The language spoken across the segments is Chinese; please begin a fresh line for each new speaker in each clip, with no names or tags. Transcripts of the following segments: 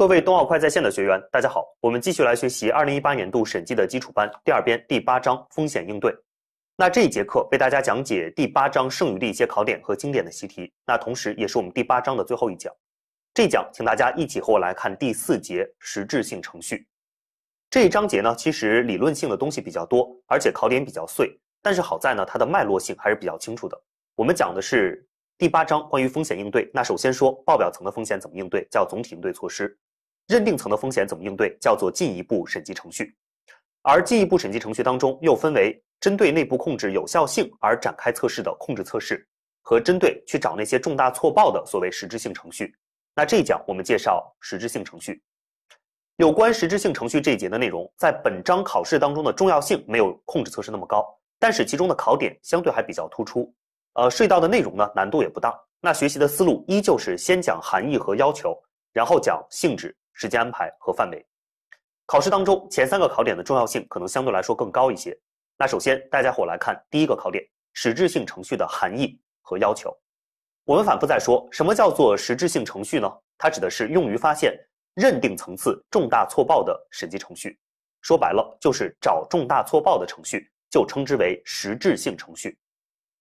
各位冬奥快在线的学员，大家好，我们继续来学习二零一八年度审计的基础班第二编第八章风险应对。那这一节课为大家讲解第八章剩余的一些考点和经典的习题。那同时，也是我们第八章的最后一讲。这一讲，请大家一起和我来看第四节实质性程序。这一章节呢，其实理论性的东西比较多，而且考点比较碎，但是好在呢，它的脉络性还是比较清楚的。我们讲的是第八章关于风险应对。那首先说报表层的风险怎么应对，叫总体应对措施。认定层的风险怎么应对，叫做进一步审计程序，而进一步审计程序当中又分为针对内部控制有效性而展开测试的控制测试和针对去找那些重大错报的所谓实质性程序。那这一讲我们介绍实质性程序。有关实质性程序这一节的内容，在本章考试当中的重要性没有控制测试那么高，但是其中的考点相对还比较突出。呃，涉及到的内容呢难度也不大。那学习的思路依旧是先讲含义和要求，然后讲性质。时间安排和范围，考试当中前三个考点的重要性可能相对来说更高一些。那首先大家伙来看第一个考点：实质性程序的含义和要求。我们反复在说什么叫做实质性程序呢？它指的是用于发现认定层次重大错报的审计程序，说白了就是找重大错报的程序，就称之为实质性程序。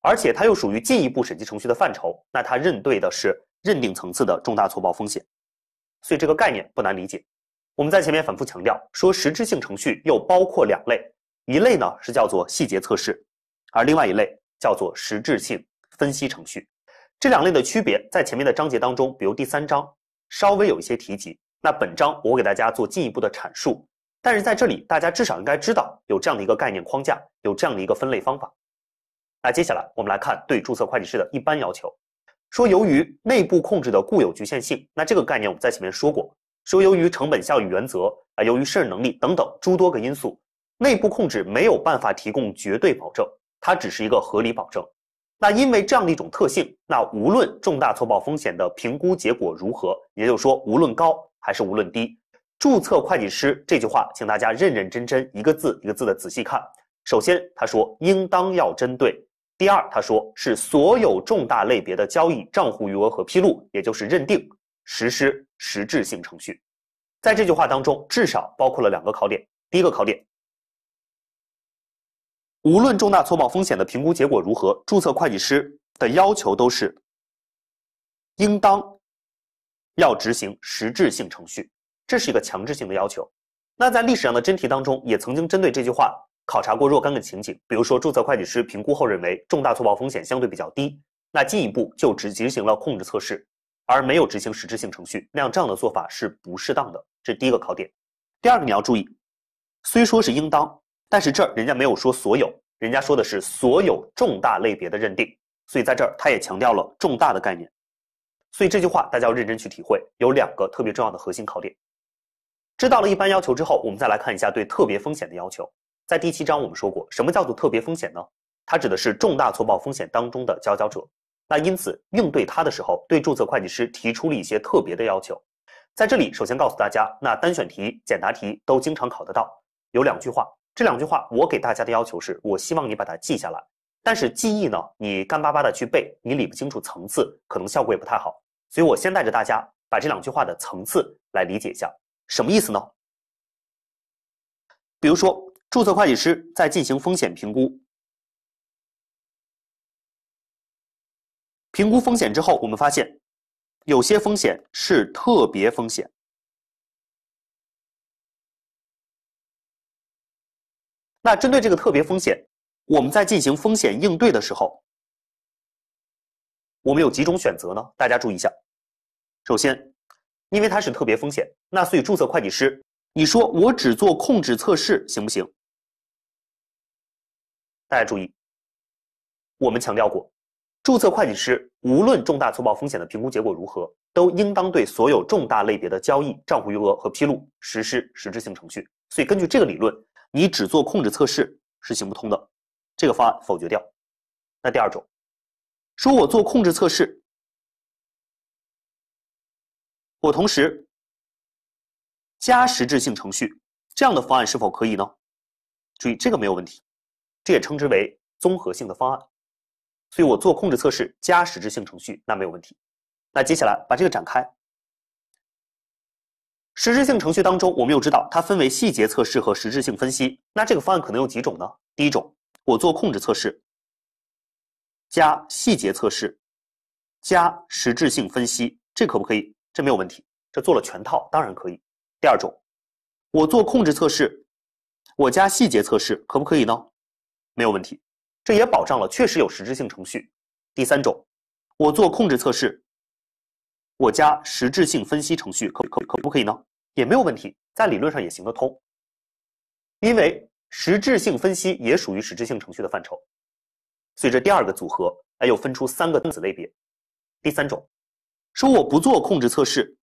而且它又属于进一步审计程序的范畴，那它认对的是认定层次的重大错报风险。所以这个概念不难理解，我们在前面反复强调说实质性程序又包括两类，一类呢是叫做细节测试，而另外一类叫做实质性分析程序，这两类的区别在前面的章节当中，比如第三章稍微有一些提及，那本章我给大家做进一步的阐述，但是在这里大家至少应该知道有这样的一个概念框架，有这样的一个分类方法。那接下来我们来看对注册会计师的一般要求。说由于内部控制的固有局限性，那这个概念我们在前面说过。说由于成本效益原则啊，由于胜任能力等等诸多个因素，内部控制没有办法提供绝对保证，它只是一个合理保证。那因为这样的一种特性，那无论重大错报风险的评估结果如何，也就是说无论高还是无论低，注册会计师这句话，请大家认认真真一个字一个字的仔细看。首先他说应当要针对。第二，他说是所有重大类别的交易账户余额和披露，也就是认定实施实质性程序。在这句话当中，至少包括了两个考点。第一个考点，无论重大错报风险的评估结果如何，注册会计师的要求都是应当要执行实质性程序，这是一个强制性的要求。那在历史上的真题当中，也曾经针对这句话。考察过若干个情景，比如说注册会计师评估后认为重大错报风险相对比较低，那进一步就只执行了控制测试，而没有执行实质性程序，那样这样的做法是不适当的。这是第一个考点。第二个你要注意，虽说是应当，但是这儿人家没有说所有，人家说的是所有重大类别的认定，所以在这儿他也强调了重大的概念。所以这句话大家要认真去体会，有两个特别重要的核心考点。知道了一般要求之后，我们再来看一下对特别风险的要求。在第七章，我们说过，什么叫做特别风险呢？它指的是重大错报风险当中的佼佼者。那因此，应对它的时候，对注册会计师提出了一些特别的要求。在这里，首先告诉大家，那单选题、简答题都经常考得到。有两句话，这两句话我给大家的要求是，我希望你把它记下来。但是记忆呢，你干巴巴的去背，你理不清楚层次，可能效果也不太好。所以我先带着大家把这两句话的层次来理解一下，什么意思呢？比如说。注册会计师在进行风险评估，评估风险之后，我们发现有些风险是特别风险。那针对这个特别风险，我们在进行风险应对的时候，我们有几种选择呢？大家注意一下。首先，因为它是特别风险，那所以注册会计师，你说我只做控制测试行不行？大家注意，我们强调过，注册会计师无论重大错报风险的评估结果如何，都应当对所有重大类别的交易、账户余额和披露实施实质性程序。所以，根据这个理论，你只做控制测试是行不通的，这个方案否决掉。那第二种，说我做控制测试，我同时加实质性程序，这样的方案是否可以呢？注意，这个没有问题。这也称之为综合性的方案，所以我做控制测试加实质性程序那没有问题。那接下来把这个展开，实质性程序当中，我们又知道它分为细节测试和实质性分析。那这个方案可能有几种呢？第一种，我做控制测试加细节测试加实质性分析，这可不可以？这没有问题，这做了全套，当然可以。第二种，我做控制测试，我加细节测试，可不可以呢？没有问题，这也保障了确实有实质性程序。第三种，我做控制测试，我加实质性分析程序，可可可不可以呢？也没有问题，在理论上也行得通。因为实质性分析也属于实质性程序的范畴，所以这第二个组合，哎，又分出三个子类别。第三种，说我不做控制测试，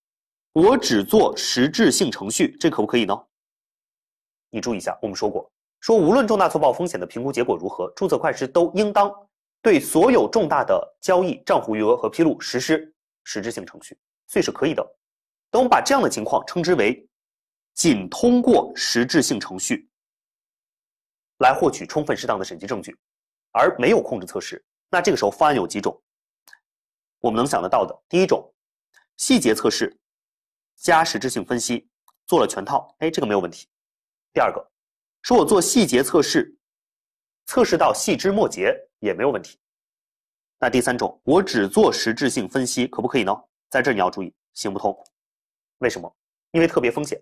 我只做实质性程序，这可不可以呢？你注意一下，我们说过。说，无论重大错报风险的评估结果如何，注册会计师都应当对所有重大的交易、账户余额和披露实施实质性程序，所以是可以的。等我们把这样的情况称之为仅通过实质性程序来获取充分适当的审计证据，而没有控制测试。那这个时候方案有几种？我们能想得到的，第一种，细节测试加实质性分析，做了全套，哎，这个没有问题。第二个。说我做细节测试，测试到细枝末节也没有问题。那第三种，我只做实质性分析，可不可以呢？在这你要注意，行不通。为什么？因为特别风险。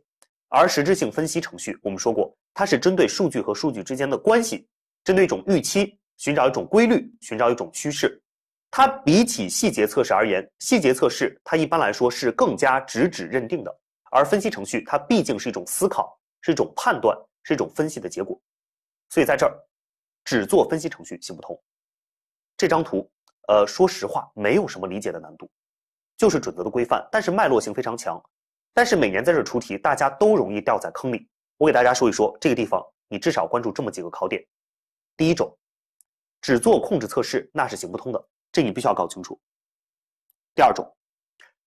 而实质性分析程序，我们说过，它是针对数据和数据之间的关系，针对一种预期，寻找一种规律，寻找一种趋势。它比起细节测试而言，细节测试它一般来说是更加直指认定的，而分析程序它毕竟是一种思考，是一种判断。是一种分析的结果，所以在这儿，只做分析程序行不通。这张图，呃，说实话没有什么理解的难度，就是准则的规范，但是脉络性非常强。但是每年在这儿出题，大家都容易掉在坑里。我给大家说一说这个地方，你至少关注这么几个考点。第一种，只做控制测试那是行不通的，这你必须要搞清楚。第二种，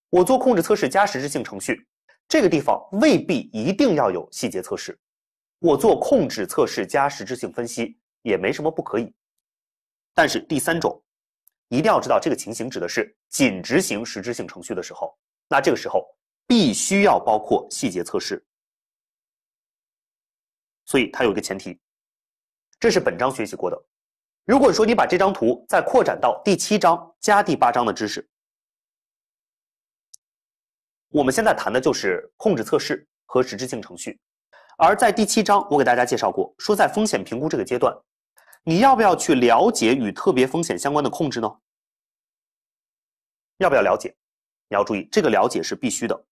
我做控制测试加实质性程序，这个地方未必一定要有细节测试。我做控制测试加实质性分析也没什么不可以，但是第三种一定要知道，这个情形指的是仅执行实质性程序的时候，那这个时候必须要包括细节测试。所以它有一个前提，这是本章学习过的。如果说你把这张图再扩展到第七章加第八章的知识，我们现在谈的就是控制测试和实质性程序。而在第七章，我给大家介绍过，说在风险评估这个阶段，你要不要去了解与特别风险相关的控制呢？要不要了解？你要注意，这个了解是必须的。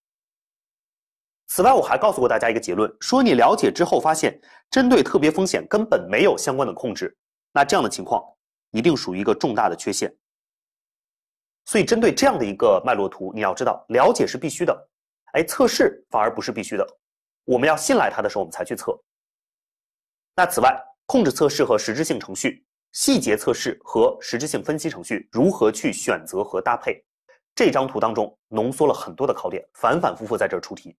此外，我还告诉过大家一个结论，说你了解之后发现，针对特别风险根本没有相关的控制，那这样的情况一定属于一个重大的缺陷。所以，针对这样的一个脉络图，你要知道，了解是必须的，哎，测试反而不是必须的。我们要信赖它的时候，我们才去测。那此外，控制测试和实质性程序、细节测试和实质性分析程序如何去选择和搭配？这张图当中浓缩了很多的考点，反反复复在这儿出题。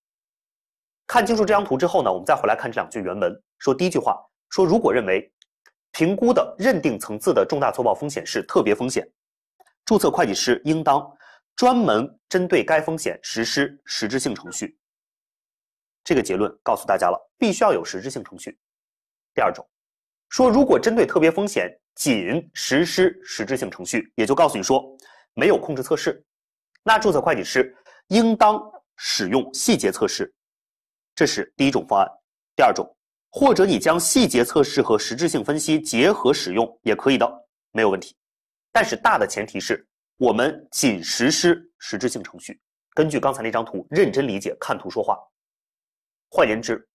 看清楚这张图之后呢，我们再回来看这两句原文。说第一句话，说如果认为评估的认定层次的重大错报风险是特别风险，注册会计师应当专门针对该风险实施实质性程序。这个结论告诉大家了，必须要有实质性程序。第二种，说如果针对特别风险仅实施实质性程序，也就告诉你说没有控制测试，那注册会计师应当使用细节测试。这是第一种方案。第二种，或者你将细节测试和实质性分析结合使用也可以的，没有问题。但是大的前提是我们仅实施实质性程序。根据刚才那张图，认真理解，看图说话。换言之，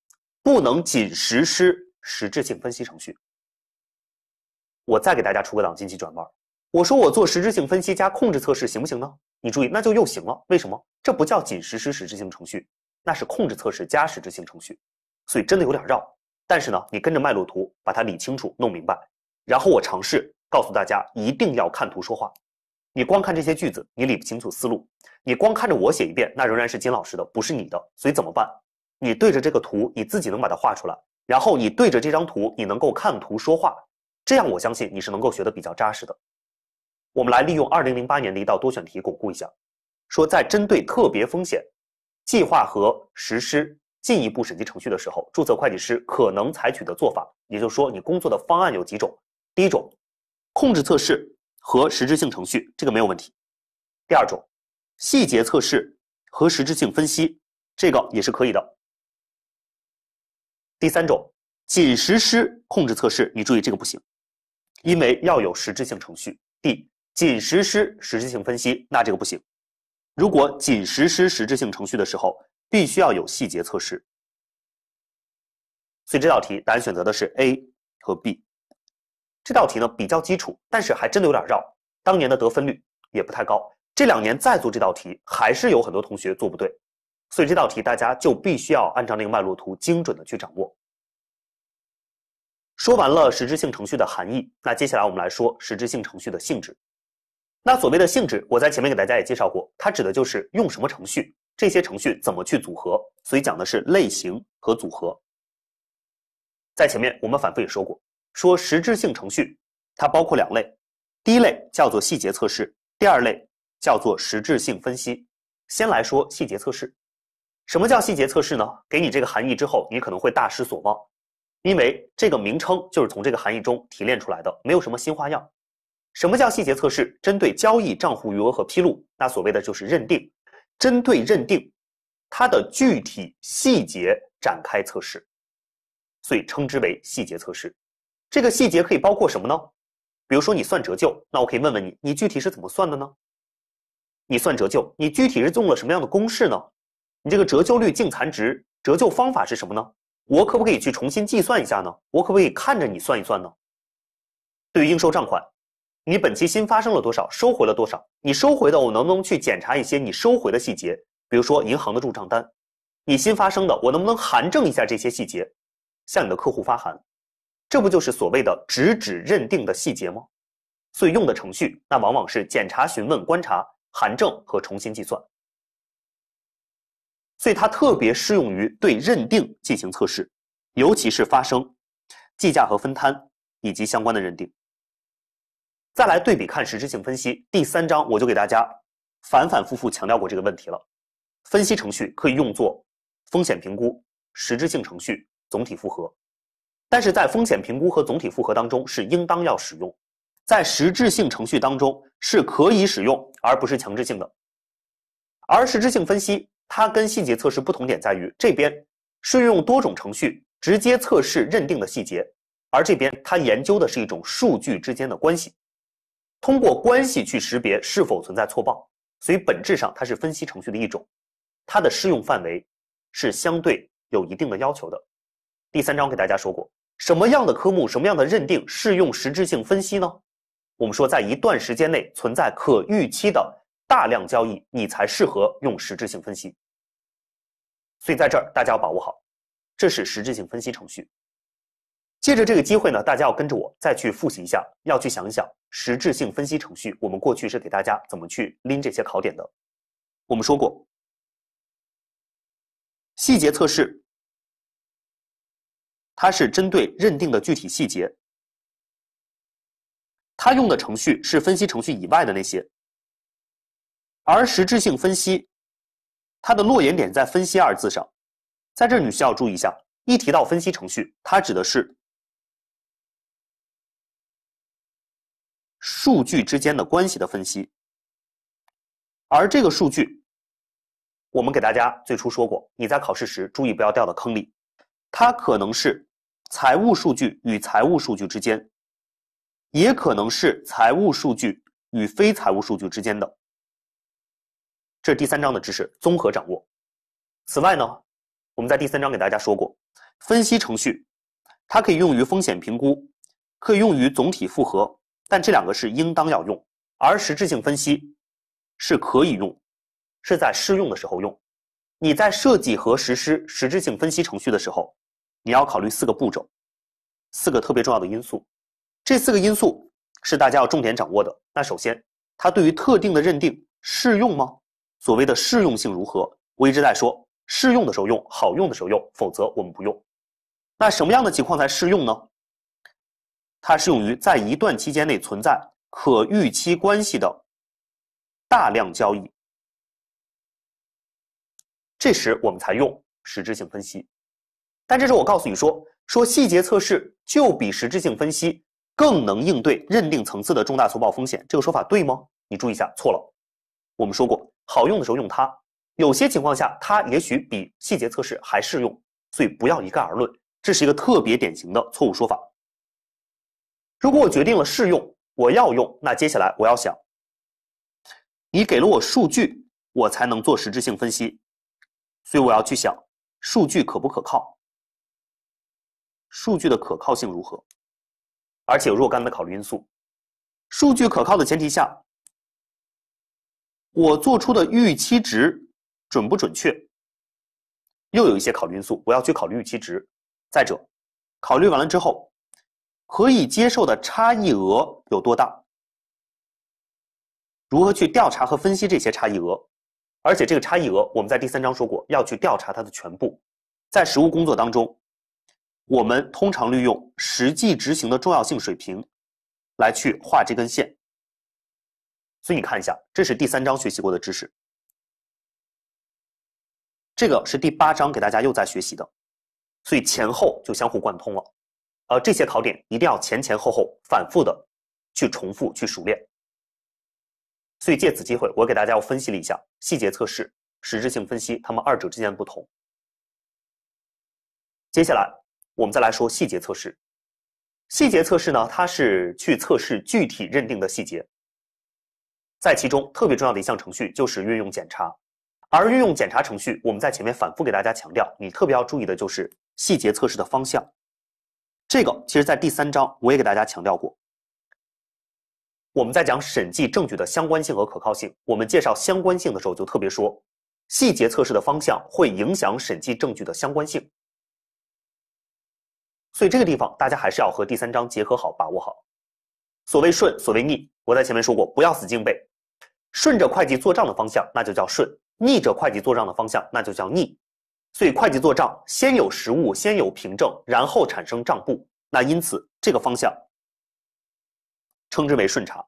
不能仅实施实质性分析程序。我再给大家出个脑筋急转弯，我说我做实质性分析加控制测试行不行呢？你注意，那就又行了。为什么？这不叫仅实施实质性程序，那是控制测试加实质性程序。所以真的有点绕，但是呢，你跟着脉络图把它理清楚、弄明白，然后我尝试告诉大家一定要看图说话。你光看这些句子，你理不清楚思路；你光看着我写一遍，那仍然是金老师的，不是你的。所以怎么办？你对着这个图，你自己能把它画出来。然后你对着这张图，你能够看图说话，这样我相信你是能够学的比较扎实的。我们来利用二零零八年的一道多选题巩固一下。说在针对特别风险，计划和实施进一步审计程序的时候，注册会计师可能采取的做法，也就是说你工作的方案有几种。第一种，控制测试和实质性程序，这个没有问题。第二种，细节测试和实质性分析，这个也是可以的。第三种，仅实施控制测试，你注意这个不行，因为要有实质性程序。D，仅实施实质性分析，那这个不行。如果仅实施实质性程序的时候，必须要有细节测试。所以这道题，答案选择的是 A 和 B。这道题呢比较基础，但是还真的有点绕，当年的得分率也不太高。这两年再做这道题，还是有很多同学做不对。所以这道题大家就必须要按照那个脉络图精准的去掌握。说完了实质性程序的含义，那接下来我们来说实质性程序的性质。那所谓的性质，我在前面给大家也介绍过，它指的就是用什么程序，这些程序怎么去组合，所以讲的是类型和组合。在前面我们反复也说过，说实质性程序它包括两类，第一类叫做细节测试，第二类叫做实质性分析。先来说细节测试。什么叫细节测试呢？给你这个含义之后，你可能会大失所望，因为这个名称就是从这个含义中提炼出来的，没有什么新花样。什么叫细节测试？针对交易账户余额和披露，那所谓的就是认定，针对认定，它的具体细节展开测试，所以称之为细节测试。这个细节可以包括什么呢？比如说你算折旧，那我可以问问你，你具体是怎么算的呢？你算折旧，你具体是用了什么样的公式呢？你这个折旧率、净残值、折旧方法是什么呢？我可不可以去重新计算一下呢？我可不可以看着你算一算呢？对于应收账款，你本期新发生了多少？收回了多少？你收回的我能不能去检查一些你收回的细节？比如说银行的入账单，你新发生的我能不能函证一下这些细节？向你的客户发函，这不就是所谓的直指认定的细节吗？所以用的程序那往往是检查、询问、观察、函证和重新计算。所以它特别适用于对认定进行测试，尤其是发生、计价和分摊以及相关的认定。再来对比看实质性分析，第三章我就给大家反反复复强调过这个问题了。分析程序可以用作风险评估、实质性程序、总体复核，但是在风险评估和总体复核当中是应当要使用，在实质性程序当中是可以使用，而不是强制性的。而实质性分析。它跟细节测试不同点在于，这边是用多种程序直接测试认定的细节，而这边它研究的是一种数据之间的关系，通过关系去识别是否存在错报。所以本质上它是分析程序的一种，它的适用范围是相对有一定的要求的。第三章给大家说过，什么样的科目、什么样的认定适用实质性分析呢？我们说在一段时间内存在可预期的大量交易，你才适合用实质性分析。所以在这儿，大家要把握好，这是实质性分析程序。借着这个机会呢，大家要跟着我再去复习一下，要去想一想实质性分析程序，我们过去是给大家怎么去拎这些考点的。我们说过，细节测试，它是针对认定的具体细节，它用的程序是分析程序以外的那些，而实质性分析。它的落眼点在“分析”二字上，在这你需要注意一下，一提到分析程序，它指的是数据之间的关系的分析，而这个数据，我们给大家最初说过，你在考试时注意不要掉到坑里，它可能是财务数据与财务数据之间，也可能是财务数据与非财务数据之间的。这是第三章的知识综合掌握。此外呢，我们在第三章给大家说过，分析程序，它可以用于风险评估，可以用于总体复核，但这两个是应当要用；而实质性分析是可以用，是在适用的时候用。你在设计和实施实质性分析程序的时候，你要考虑四个步骤，四个特别重要的因素。这四个因素是大家要重点掌握的。那首先，它对于特定的认定适用吗？所谓的适用性如何？我一直在说，适用的时候用，好用的时候用，否则我们不用。那什么样的情况才适用呢？它适用于在一段期间内存在可预期关系的大量交易，这时我们才用实质性分析。但这时我告诉你说，说细节测试就比实质性分析更能应对认定层次的重大错报风险，这个说法对吗？你注意一下，错了。我们说过。好用的时候用它，有些情况下它也许比细节测试还适用，所以不要一概而论，这是一个特别典型的错误说法。如果我决定了试用，我要用，那接下来我要想，你给了我数据，我才能做实质性分析，所以我要去想，数据可不可靠，数据的可靠性如何，而且有若干的考虑因素，数据可靠的前提下。我做出的预期值准不准确？又有一些考虑因素，我要去考虑预期值。再者，考虑完了之后，可以接受的差异额有多大？如何去调查和分析这些差异额？而且这个差异额，我们在第三章说过，要去调查它的全部。在实务工作当中，我们通常利用实际执行的重要性水平来去画这根线。所以你看一下，这是第三章学习过的知识，这个是第八章给大家又在学习的，所以前后就相互贯通了。呃，这些考点一定要前前后后反复的去重复去熟练。所以借此机会，我给大家又分析了一下细节测试、实质性分析它们二者之间的不同。接下来我们再来说细节测试。细节测试呢，它是去测试具体认定的细节。在其中特别重要的一项程序就是运用检查，而运用检查程序，我们在前面反复给大家强调，你特别要注意的就是细节测试的方向。这个其实在第三章我也给大家强调过，我们在讲审计证据的相关性和可靠性，我们介绍相关性的时候就特别说，细节测试的方向会影响审计证据的相关性。所以这个地方大家还是要和第三章结合好，把握好。所谓顺，所谓逆，我在前面说过，不要死记硬背。顺着会计做账的方向，那就叫顺；逆着会计做账的方向，那就叫逆。所以，会计做账先有实物，先有凭证，然后产生账簿。那因此，这个方向称之为顺查；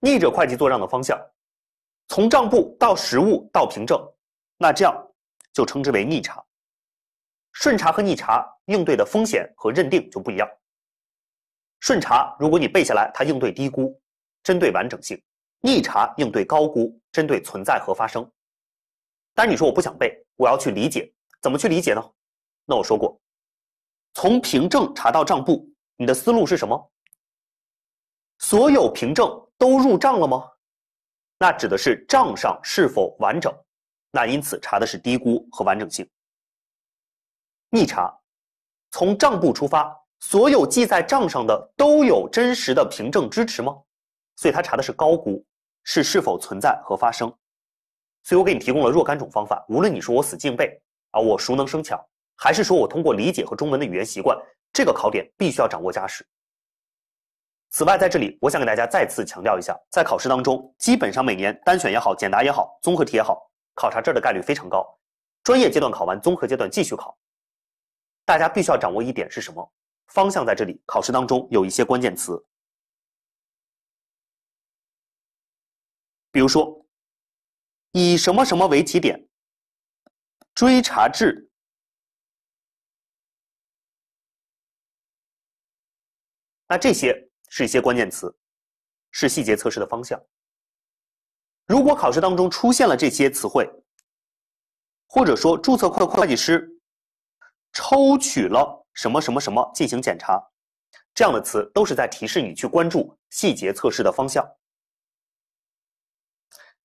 逆着会计做账的方向，从账簿到实物到凭证，那这样就称之为逆查。顺查和逆查应对的风险和认定就不一样。顺查，如果你背下来，它应对低估，针对完整性。逆查应对高估，针对存在和发生。但是你说我不想背，我要去理解，怎么去理解呢？那我说过，从凭证查到账簿，你的思路是什么？所有凭证都入账了吗？那指的是账上是否完整？那因此查的是低估和完整性。逆查，从账簿出发，所有记在账上的都有真实的凭证支持吗？所以他查的是高估。是是否存在和发生，所以我给你提供了若干种方法。无论你说我死记硬背啊，我熟能生巧，还是说我通过理解和中文的语言习惯，这个考点必须要掌握扎实。此外，在这里我想给大家再次强调一下，在考试当中，基本上每年单选也好，简答也好，综合题也好，考察这儿的概率非常高。专业阶段考完，综合阶段继续考，大家必须要掌握一点是什么？方向在这里，考试当中有一些关键词。比如说，以什么什么为起点，追查至。那这些是一些关键词，是细节测试的方向。如果考试当中出现了这些词汇，或者说注册会会计师抽取了什么什么什么进行检查，这样的词都是在提示你去关注细节测试的方向。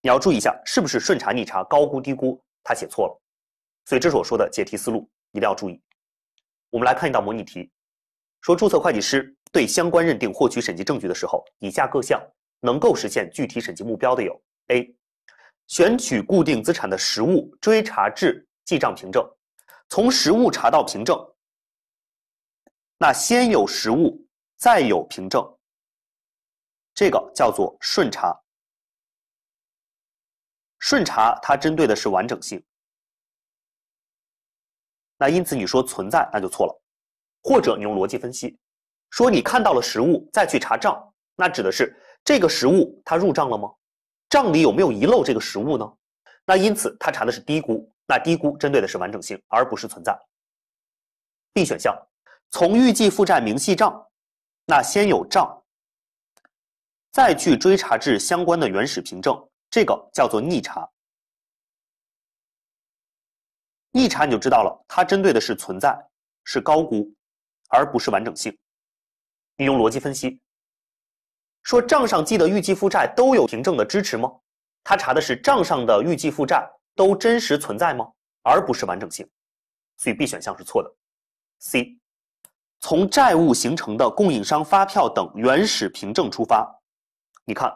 你要注意一下，是不是顺查、逆查、高估、低估？他写错了，所以这是我说的解题思路，一定要注意。我们来看一道模拟题，说注册会计师对相关认定获取审计证据的时候，以下各项能够实现具体审计目标的有：A. 选取固定资产的实物，追查至记账凭证，从实物查到凭证。那先有实物，再有凭证，这个叫做顺查。顺查它针对的是完整性，那因此你说存在那就错了，或者你用逻辑分析，说你看到了实物再去查账，那指的是这个实物它入账了吗？账里有没有遗漏这个实物呢？那因此他查的是低估，那低估针对的是完整性，而不是存在。B 选项从预计负债明细账，那先有账，再去追查至相关的原始凭证。这个叫做逆查，逆查你就知道了，它针对的是存在是高估，而不是完整性。你用逻辑分析，说账上记的预计负债都有凭证的支持吗？他查的是账上的预计负债都真实存在吗？而不是完整性，所以 B 选项是错的。C，从债务形成的供应商发票等原始凭证出发，你看。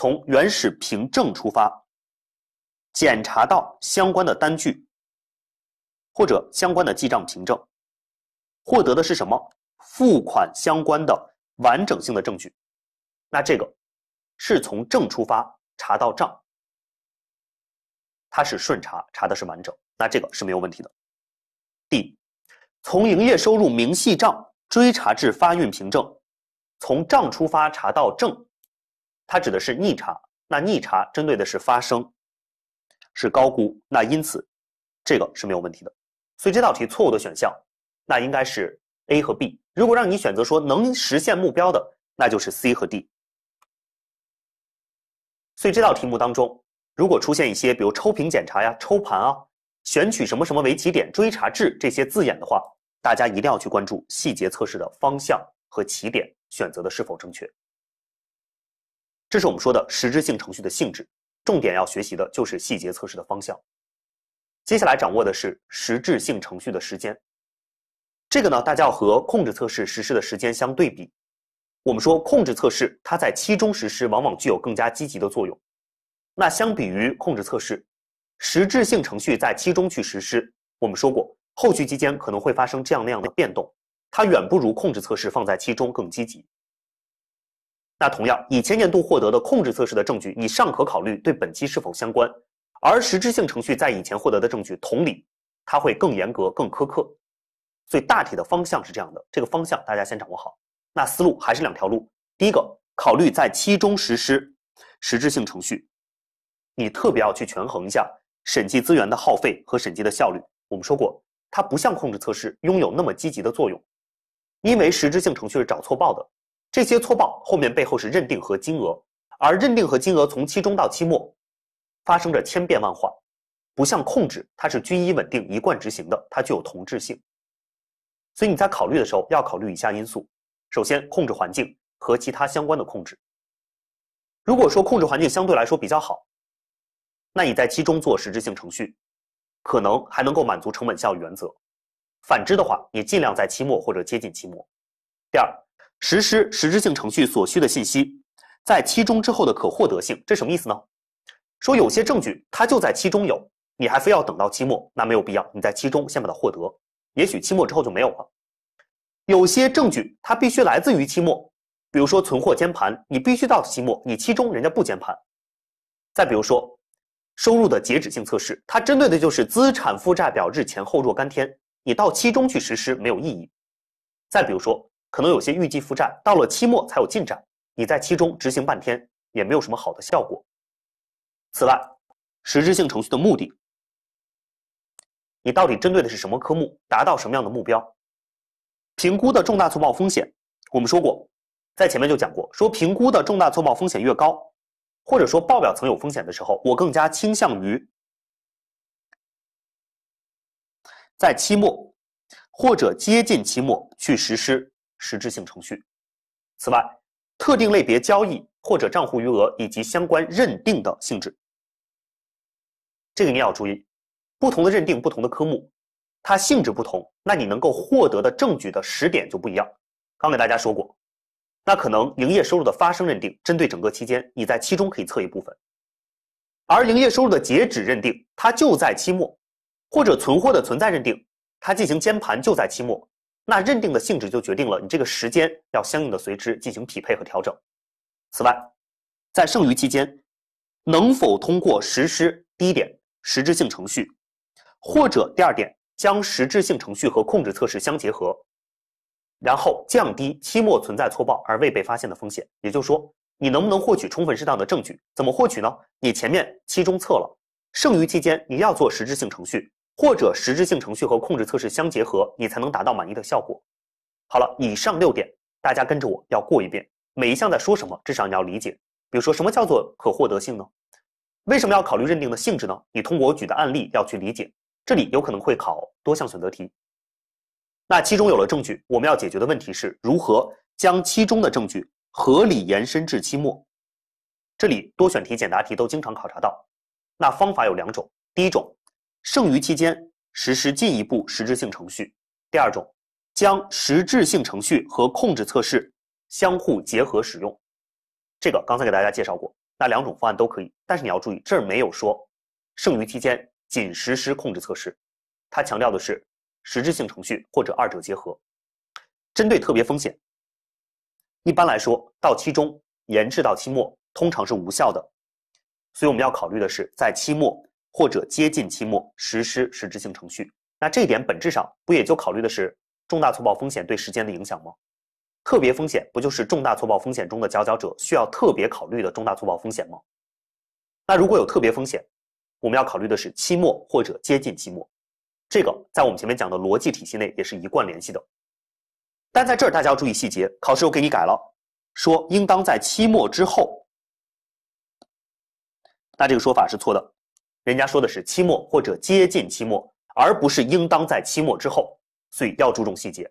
从原始凭证出发，检查到相关的单据或者相关的记账凭证，获得的是什么？付款相关的完整性的证据。那这个是从证出发查到账，它是顺查，查的是完整。那这个是没有问题的。D，从营业收入明细账追查至发运凭证，从账出发查到证。它指的是逆查，那逆查针对的是发生，是高估，那因此这个是没有问题的。所以这道题错误的选项，那应该是 A 和 B。如果让你选择说能实现目标的，那就是 C 和 D。所以这道题目当中，如果出现一些比如抽评检查呀、抽盘啊、选取什么什么为起点、追查制这些字眼的话，大家一定要去关注细节测试的方向和起点选择的是否正确。这是我们说的实质性程序的性质，重点要学习的就是细节测试的方向。接下来掌握的是实质性程序的时间。这个呢，大家要和控制测试实施的时间相对比。我们说控制测试它在期中实施往往具有更加积极的作用。那相比于控制测试，实质性程序在期中去实施，我们说过后续期间可能会发生这样那样的变动，它远不如控制测试放在期中更积极。那同样，以前年度获得的控制测试的证据，你尚可考虑对本期是否相关；而实质性程序在以前获得的证据，同理，它会更严格、更苛刻。所以大体的方向是这样的，这个方向大家先掌握好。那思路还是两条路：第一个，考虑在期中实施实质性程序，你特别要去权衡一下审计资源的耗费和审计的效率。我们说过，它不像控制测试拥有那么积极的作用，因为实质性程序是找错报的。这些错报后面背后是认定和金额，而认定和金额从期中到期末，发生着千变万化，不像控制，它是均一稳定、一贯执行的，它具有同质性。所以你在考虑的时候，要考虑以下因素：首先，控制环境和其他相关的控制。如果说控制环境相对来说比较好，那你在期中做实质性程序，可能还能够满足成本效益原则；反之的话，你尽量在期末或者接近期末。第二。实施实质性程序所需的信息，在期中之后的可获得性，这什么意思呢？说有些证据它就在期中有，你还非要等到期末，那没有必要，你在期中先把它获得，也许期末之后就没有了。有些证据它必须来自于期末，比如说存货监盘，你必须到期末，你期中人家不监盘。再比如说，收入的截止性测试，它针对的就是资产负债表日前后若干天，你到期中去实施没有意义。再比如说。可能有些预计负债到了期末才有进展，你在期中执行半天也没有什么好的效果。此外，实质性程序的目的，你到底针对的是什么科目，达到什么样的目标？评估的重大错报风险，我们说过，在前面就讲过，说评估的重大错报风险越高，或者说报表层有风险的时候，我更加倾向于在期末或者接近期末去实施。实质性程序。此外，特定类别交易或者账户余额以及相关认定的性质，这个你要注意。不同的认定，不同的科目，它性质不同，那你能够获得的证据的时点就不一样。刚给大家说过，那可能营业收入的发生认定针对整个期间，你在期中可以测一部分；而营业收入的截止认定，它就在期末；或者存货的存在认定，它进行监盘就在期末。那认定的性质就决定了你这个时间要相应的随之进行匹配和调整。此外，在剩余期间，能否通过实施第一点实质性程序，或者第二点将实质性程序和控制测试相结合，然后降低期末存在错报而未被发现的风险？也就是说，你能不能获取充分适当的证据？怎么获取呢？你前面期中测了，剩余期间你要做实质性程序。或者实质性程序和控制测试相结合，你才能达到满意的效果。好了，以上六点，大家跟着我要过一遍，每一项在说什么，至少你要理解。比如说，什么叫做可获得性呢？为什么要考虑认定的性质呢？你通过我举的案例要去理解。这里有可能会考多项选择题。那其中有了证据，我们要解决的问题是如何将其中的证据合理延伸至期末。这里多选题、简答题都经常考察到。那方法有两种，第一种。剩余期间实施进一步实质性程序。第二种，将实质性程序和控制测试相互结合使用。这个刚才给大家介绍过，那两种方案都可以。但是你要注意，这儿没有说剩余期间仅实施控制测试，它强调的是实质性程序或者二者结合。针对特别风险，一般来说，到期中延至到期末通常是无效的，所以我们要考虑的是在期末。或者接近期末实施实质性程序，那这一点本质上不也就考虑的是重大错报风险对时间的影响吗？特别风险不就是重大错报风险中的佼佼者，需要特别考虑的重大错报风险吗？那如果有特别风险，我们要考虑的是期末或者接近期末，这个在我们前面讲的逻辑体系内也是一贯联系的。但在这儿大家要注意细节，考试又给你改了，说应当在期末之后，那这个说法是错的。人家说的是期末或者接近期末，而不是应当在期末之后，所以要注重细节。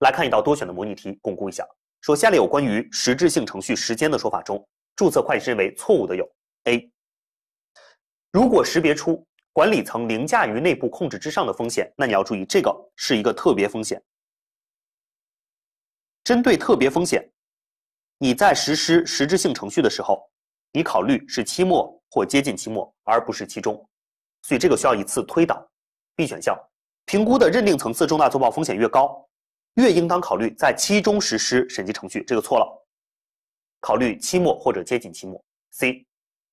来看一道多选的模拟题，巩固一下。说下列有关于实质性程序时间的说法中，注册会计师认为错误的有 A。如果识别出管理层凌驾于内部控制之上的风险，那你要注意，这个是一个特别风险。针对特别风险，你在实施实质性程序的时候，你考虑是期末。或接近期末，而不是期中，所以这个需要一次推导。B 选项，评估的认定层次重大错报风险越高，越应当考虑在期中实施审计程序，这个错了，考虑期末或者接近期末。C，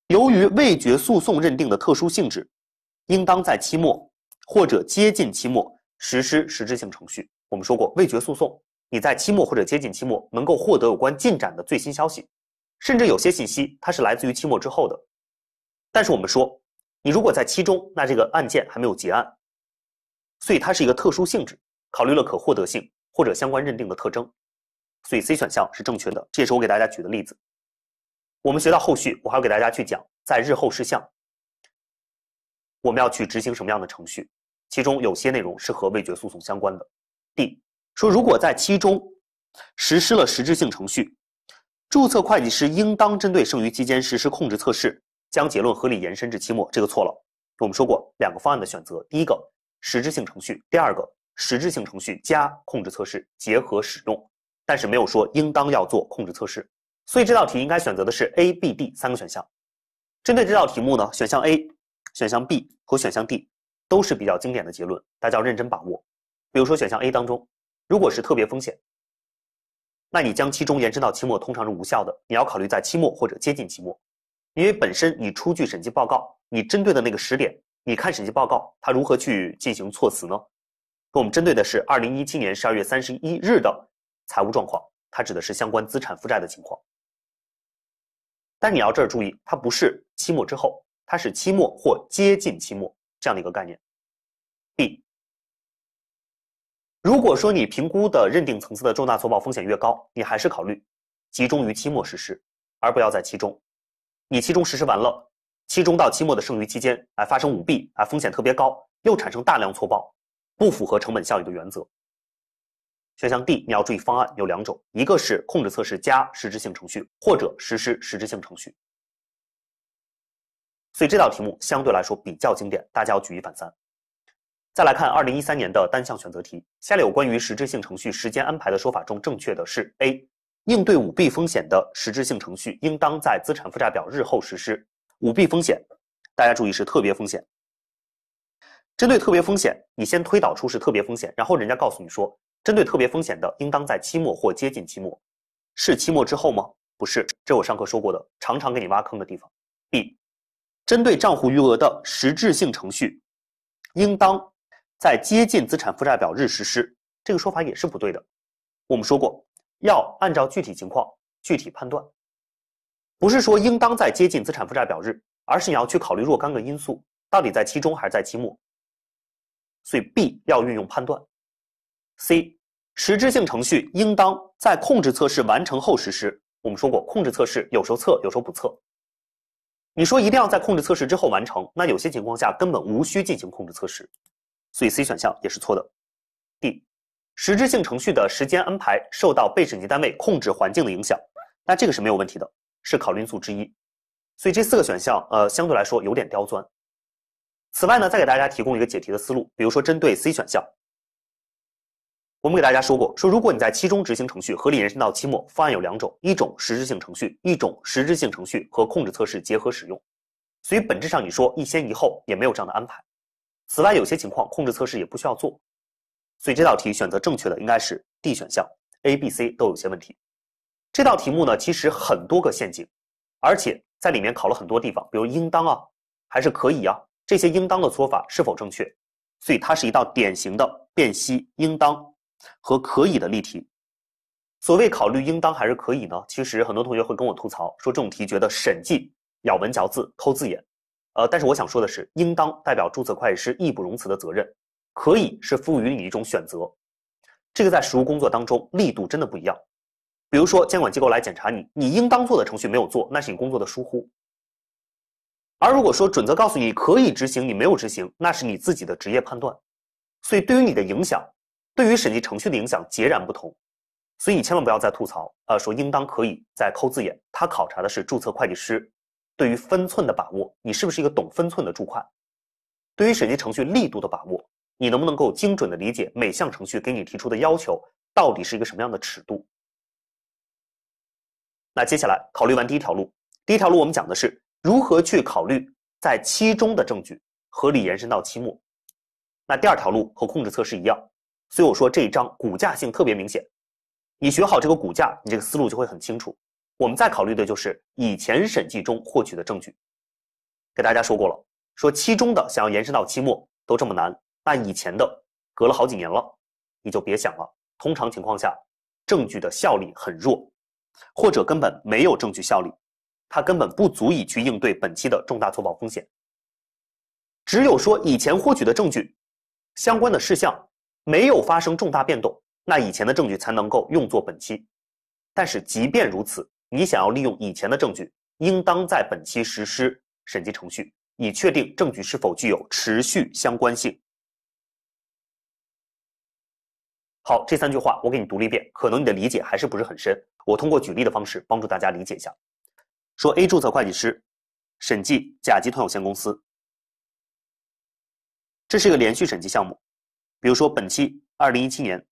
由于未决诉讼认定的特殊性质，应当在期末或者接近期末实施实质性程序。我们说过，未决诉讼，你在期末或者接近期末能够获得有关进展的最新消息，甚至有些信息它是来自于期末之后的。但是我们说，你如果在期中，那这个案件还没有结案，所以它是一个特殊性质，考虑了可获得性或者相关认定的特征，所以 C 选项是正确的。这也是我给大家举的例子。我们学到后续，我还要给大家去讲，在日后事项，我们要去执行什么样的程序，其中有些内容是和未决诉讼相关的。D 说，如果在期中实施了实质性程序，注册会计师应当针对剩余期间实施控制测试。将结论合理延伸至期末，这个错了。我们说过两个方案的选择，第一个实质性程序，第二个实质性程序加控制测试结合使用，但是没有说应当要做控制测试。所以这道题应该选择的是 A、B、D 三个选项。针对这道题目呢，选项 A、选项 B 和选项 D 都是比较经典的结论，大家要认真把握。比如说选项 A 当中，如果是特别风险，那你将期中延伸到期末通常是无效的，你要考虑在期末或者接近期末。因为本身你出具审计报告，你针对的那个时点，你看审计报告它如何去进行措辞呢？我们针对的是二零一七年十二月三十一日的财务状况，它指的是相关资产负债的情况。但你要这儿注意，它不是期末之后，它是期末或接近期末这样的一个概念。B，如果说你评估的认定层次的重大错报风险越高，你还是考虑集中于期末实施，而不要在期中。你期中实施完了，期中到期末的剩余期间，哎，发生舞弊，哎，风险特别高，又产生大量错报，不符合成本效益的原则。选项 D 你要注意，方案有两种，一个是控制测试加实质性程序，或者实施实质性程序。所以这道题目相对来说比较经典，大家要举一反三。再来看2013年的单项选择题，下列有关于实质性程序时间安排的说法中，正确的是 A。应对舞弊风险的实质性程序应当在资产负债表日后实施。舞弊风险，大家注意是特别风险。针对特别风险，你先推导出是特别风险，然后人家告诉你说，针对特别风险的应当在期末或接近期末，是期末之后吗？不是，这我上课说过的，常常给你挖坑的地方。B，针对账户余额的实质性程序，应当在接近资产负债表日实施，这个说法也是不对的。我们说过。要按照具体情况具体判断，不是说应当在接近资产负债表日，而是你要去考虑若干个因素到底在期中还是在期末。所以 B 要运用判断。C，实质性程序应当在控制测试完成后实施。我们说过，控制测试有时候测，有时候不测。你说一定要在控制测试之后完成，那有些情况下根本无需进行控制测试，所以 C 选项也是错的。D。实质性程序的时间安排受到被审计单位控制环境的影响，那这个是没有问题的，是考虑因素之一。所以这四个选项，呃，相对来说有点刁钻。此外呢，再给大家提供一个解题的思路，比如说针对 C 选项，我们给大家说过，说如果你在期中执行程序，合理延伸到期末，方案有两种，一种实质性程序，一种实质性程序和控制测试结合使用。所以本质上你说一先一后也没有这样的安排。此外有些情况控制测试也不需要做。所以这道题选择正确的应该是 D 选项，A、B、C 都有些问题。这道题目呢，其实很多个陷阱，而且在里面考了很多地方，比如应当啊，还是可以啊，这些应当的说法是否正确？所以它是一道典型的辨析应当和可以的例题。所谓考虑应当还是可以呢？其实很多同学会跟我吐槽说这种题觉得审计咬文嚼字抠字眼，呃，但是我想说的是，应当代表注册会计师义不容辞的责任。可以是赋予你一种选择，这个在实务工作当中力度真的不一样。比如说监管机构来检查你，你应当做的程序没有做，那是你工作的疏忽；而如果说准则告诉你可以执行，你没有执行，那是你自己的职业判断。所以对于你的影响，对于审计程序的影响截然不同。所以你千万不要再吐槽啊，说应当可以再抠字眼，他考察的是注册会计师对于分寸的把握，你是不是一个懂分寸的注会？对于审计程序力度的把握。你能不能够精准的理解每项程序给你提出的要求到底是一个什么样的尺度？那接下来考虑完第一条路，第一条路我们讲的是如何去考虑在期中的证据合理延伸到期末。那第二条路和控制测试一样，所以我说这一章骨架性特别明显。你学好这个骨架，你这个思路就会很清楚。我们再考虑的就是以前审计中获取的证据，给大家说过了，说期中的想要延伸到期末都这么难。那以前的，隔了好几年了，你就别想了。通常情况下，证据的效力很弱，或者根本没有证据效力，它根本不足以去应对本期的重大错报风险。只有说以前获取的证据，相关的事项没有发生重大变动，那以前的证据才能够用作本期。但是即便如此，你想要利用以前的证据，应当在本期实施审计程序，以确定证据是否具有持续相关性。好，这三句话我给你读了一遍，可能你的理解还是不是很深。我通过举例的方式帮助大家理解一下。说 A 注册会计师审计甲集团有限公司，这是一个连续审计项目。比如说本期二零一七年，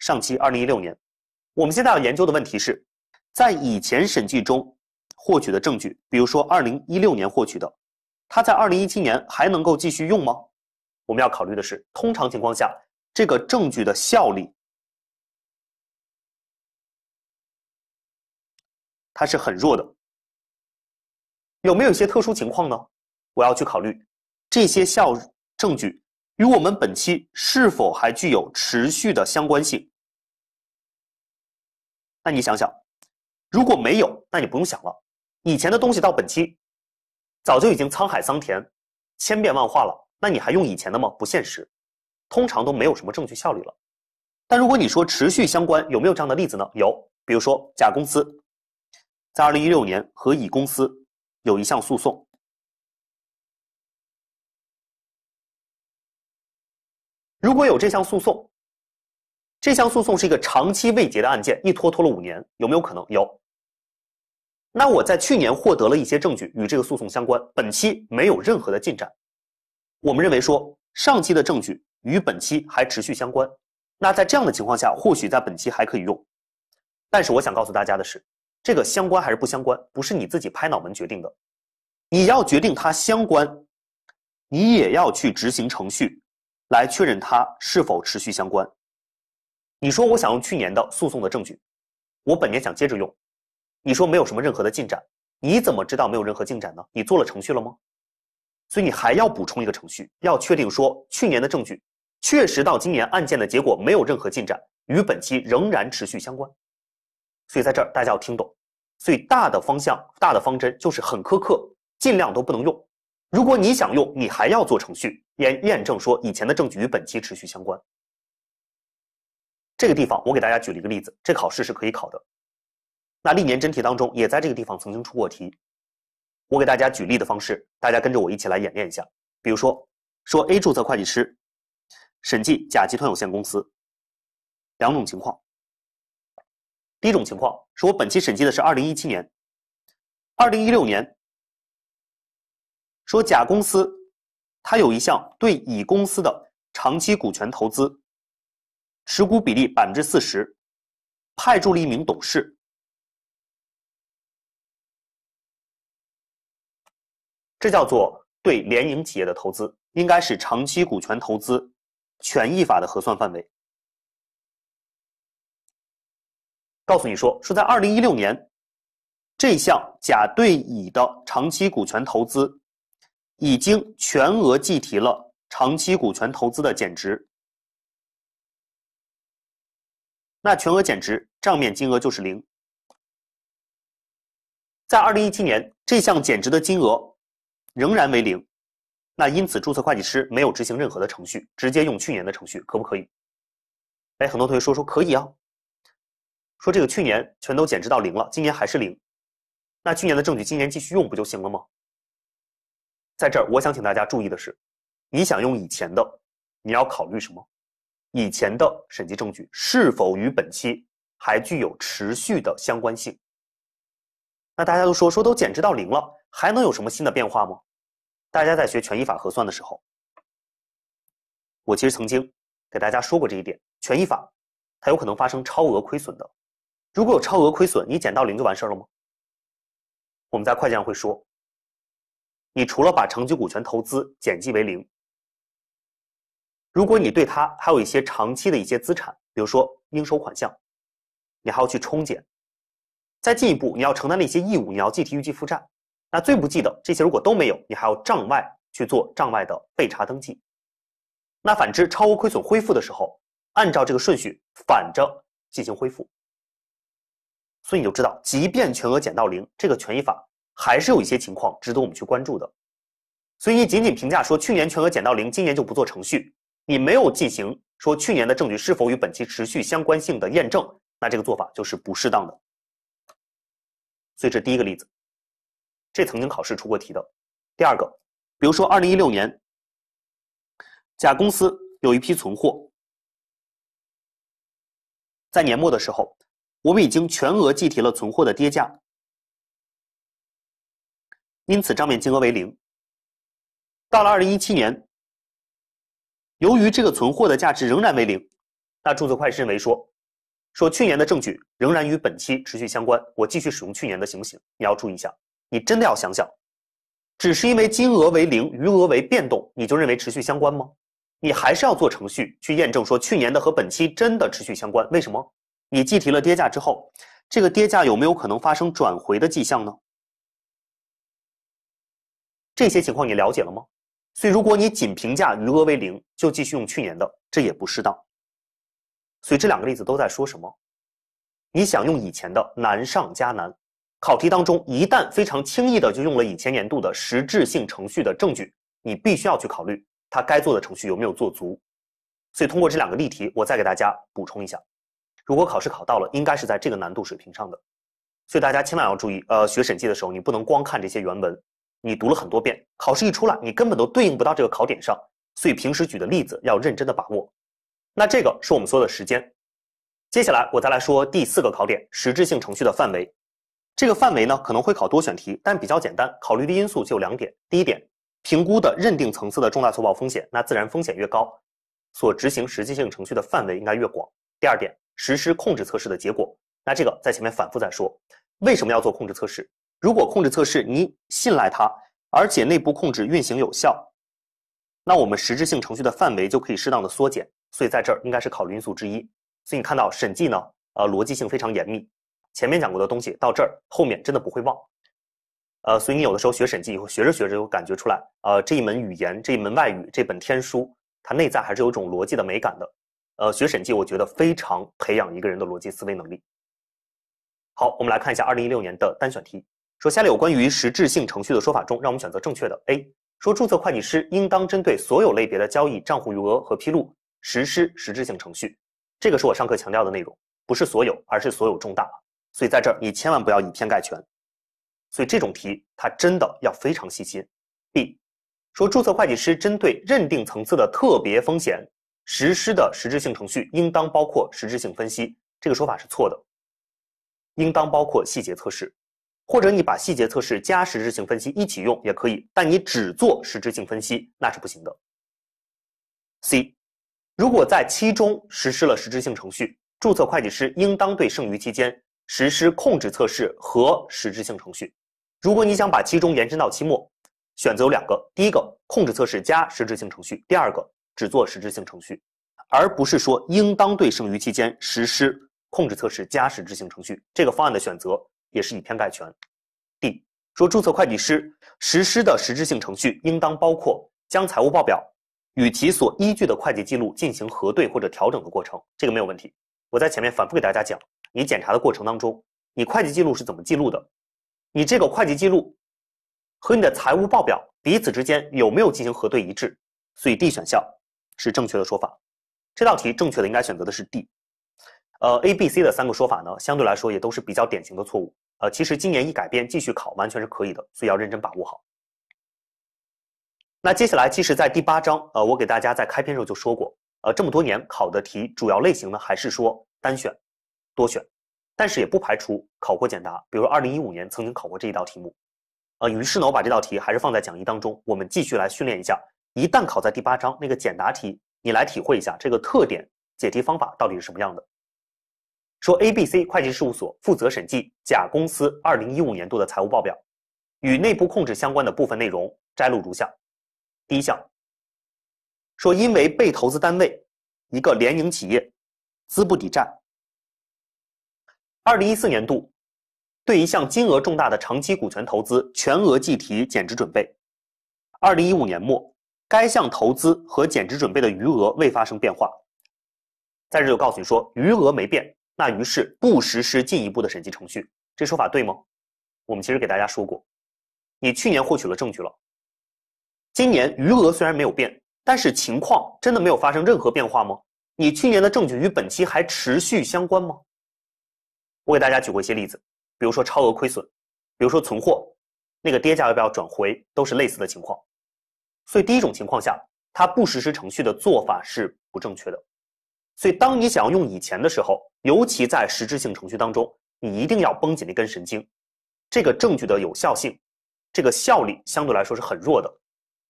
上期二零一六年，我们现在要研究的问题是，在以前审计中获取的证据，比如说二零一六年获取的，它在二零一七年还能够继续用吗？我们要考虑的是，通常情况下。这个证据的效力，它是很弱的。有没有一些特殊情况呢？我要去考虑这些效证据与我们本期是否还具有持续的相关性？那你想想，如果没有，那你不用想了。以前的东西到本期，早就已经沧海桑田、千变万化了。那你还用以前的吗？不现实。通常都没有什么证据效力了，但如果你说持续相关，有没有这样的例子呢？有，比如说甲公司在二零一六年和乙公司有一项诉讼，如果有这项诉讼，这项诉讼是一个长期未结的案件，一拖拖了五年，有没有可能？有。那我在去年获得了一些证据与这个诉讼相关，本期没有任何的进展，我们认为说上期的证据。与本期还持续相关，那在这样的情况下，或许在本期还可以用。但是我想告诉大家的是，这个相关还是不相关，不是你自己拍脑门决定的。你要决定它相关，你也要去执行程序，来确认它是否持续相关。你说我想用去年的诉讼的证据，我本年想接着用，你说没有什么任何的进展，你怎么知道没有任何进展呢？你做了程序了吗？所以你还要补充一个程序，要确定说去年的证据。确实到今年案件的结果没有任何进展，与本期仍然持续相关，所以在这儿大家要听懂。所以大的方向、大的方针就是很苛刻，尽量都不能用。如果你想用，你还要做程序验验证，说以前的证据与本期持续相关。这个地方我给大家举了一个例子，这考试是可以考的。那历年真题当中也在这个地方曾经出过题，我给大家举例的方式，大家跟着我一起来演练一下。比如说，说 A 注册会计师。审计甲集团有限公司，两种情况。第一种情况是我本期审计的是二零一七年、二零一六年，说甲公司它有一项对乙公司的长期股权投资，持股比例百分之四十，派驻了一名董事，这叫做对联营企业的投资，应该是长期股权投资。权益法的核算范围，告诉你说，说在二零一六年，这项甲对乙的长期股权投资已经全额计提了长期股权投资的减值，那全额减值账面金额就是零。在二零一七年，这项减值的金额仍然为零。那因此，注册会计师没有执行任何的程序，直接用去年的程序，可不可以？哎，很多同学说说可以啊，说这个去年全都减值到零了，今年还是零，那去年的证据今年继续用不就行了吗？在这儿，我想请大家注意的是，你想用以前的，你要考虑什么？以前的审计证据是否与本期还具有持续的相关性？那大家都说说都减值到零了，还能有什么新的变化吗？大家在学权益法核算的时候，我其实曾经给大家说过这一点：权益法它有可能发生超额亏损的。如果有超额亏损，你减到零就完事儿了吗？我们在会计上会说，你除了把长期股权投资减记为零，如果你对它还有一些长期的一些资产，比如说应收款项，你还要去冲减。再进一步，你要承担的一些义务，你要计提预计负债。那最不记得这些，如果都没有，你还要账外去做账外的备查登记。那反之，超额亏损恢复的时候，按照这个顺序反着进行恢复。所以你就知道，即便全额减到零，这个权益法还是有一些情况值得我们去关注的。所以你仅仅评价说去年全额减到零，今年就不做程序，你没有进行说去年的证据是否与本期持续相关性的验证，那这个做法就是不适当的。所以这第一个例子。这曾经考试出过题的。第二个，比如说二零一六年，甲公司有一批存货，在年末的时候，我们已经全额计提了存货的跌价，因此账面金额为零。到了二零一七年，由于这个存货的价值仍然为零，那注册会计师认为说，说去年的证据仍然与本期持续相关，我继续使用去年的行不行？你要注意一下。你真的要想想，只是因为金额为零，余额为变动，你就认为持续相关吗？你还是要做程序去验证，说去年的和本期真的持续相关？为什么？你计提了跌价之后，这个跌价有没有可能发生转回的迹象呢？这些情况你了解了吗？所以，如果你仅评价余额为零就继续用去年的，这也不适当。所以，这两个例子都在说什么？你想用以前的，难上加难。考题当中一旦非常轻易的就用了以前年度的实质性程序的证据，你必须要去考虑他该做的程序有没有做足。所以通过这两个例题，我再给大家补充一下，如果考试考到了，应该是在这个难度水平上的。所以大家千万要注意，呃，学审计的时候你不能光看这些原文，你读了很多遍，考试一出来你根本都对应不到这个考点上。所以平时举的例子要认真的把握。那这个是我们说的时间，接下来我再来说第四个考点实质性程序的范围。这个范围呢可能会考多选题，但比较简单。考虑的因素就两点：第一点，评估的认定层次的重大错报风险，那自然风险越高，所执行实际性程序的范围应该越广；第二点，实施控制测试的结果，那这个在前面反复在说，为什么要做控制测试？如果控制测试你信赖它，而且内部控制运行有效，那我们实质性程序的范围就可以适当的缩减。所以在这儿应该是考虑因素之一。所以你看到审计呢，呃，逻辑性非常严密。前面讲过的东西到这儿，后面真的不会忘，呃，所以你有的时候学审计以后学着学着就感觉出来，呃，这一门语言这一门外语这本天书，它内在还是有一种逻辑的美感的，呃，学审计我觉得非常培养一个人的逻辑思维能力。好，我们来看一下二零一六年的单选题，说下列有关于实质性程序的说法中，让我们选择正确的。A 说注册会计师应当针对所有类别的交易、账户余额和披露实施实质性程序，这个是我上课强调的内容，不是所有，而是所有重大。所以在这儿，你千万不要以偏概全。所以这种题，它真的要非常细心。B，说注册会计师针对认定层次的特别风险实施的实质性程序，应当包括实质性分析。这个说法是错的，应当包括细节测试，或者你把细节测试加实质性分析一起用也可以，但你只做实质性分析那是不行的。C，如果在期中实施了实质性程序，注册会计师应当对剩余期间。实施控制测试和实质性程序。如果你想把期中延伸到期末，选择有两个：第一个，控制测试加实质性程序；第二个，只做实质性程序，而不是说应当对剩余期间实施控制测试加实质性程序。这个方案的选择也是以偏概全。D 说，注册会计师实施的实质性程序应当包括将财务报表与其所依据的会计记录进行核对或者调整的过程，这个没有问题。我在前面反复给大家讲。你检查的过程当中，你会计记录是怎么记录的？你这个会计记录和你的财务报表彼此之间有没有进行核对一致？所以 D 选项是正确的说法。这道题正确的应该选择的是 D。呃，A、B、C 的三个说法呢，相对来说也都是比较典型的错误。呃，其实今年一改编继续考完全是可以的，所以要认真把握好。那接下来，其实，在第八章，呃，我给大家在开篇时候就说过，呃，这么多年考的题主要类型呢，还是说单选。多选，但是也不排除考过简答，比如二零一五年曾经考过这一道题目，呃，于是呢，我把这道题还是放在讲义当中，我们继续来训练一下。一旦考在第八章那个简答题，你来体会一下这个特点解题方法到底是什么样的。说 A、B、C 会计事务所负责审计甲公司二零一五年度的财务报表，与内部控制相关的部分内容摘录如下：第一项，说因为被投资单位一个联营企业资不抵债。二零一四年度，对一项金额重大的长期股权投资全额计提减值准备。二零一五年末，该项投资和减值准备的余额未发生变化。在这就告诉你说，余额没变，那于是不实施进一步的审计程序，这说法对吗？我们其实给大家说过，你去年获取了证据了。今年余额虽然没有变，但是情况真的没有发生任何变化吗？你去年的证据与本期还持续相关吗？我给大家举过一些例子，比如说超额亏损，比如说存货那个跌价要不要转回，都是类似的情况。所以第一种情况下，它不实施程序的做法是不正确的。所以当你想要用以前的时候，尤其在实质性程序当中，你一定要绷紧那根神经。这个证据的有效性，这个效力相对来说是很弱的，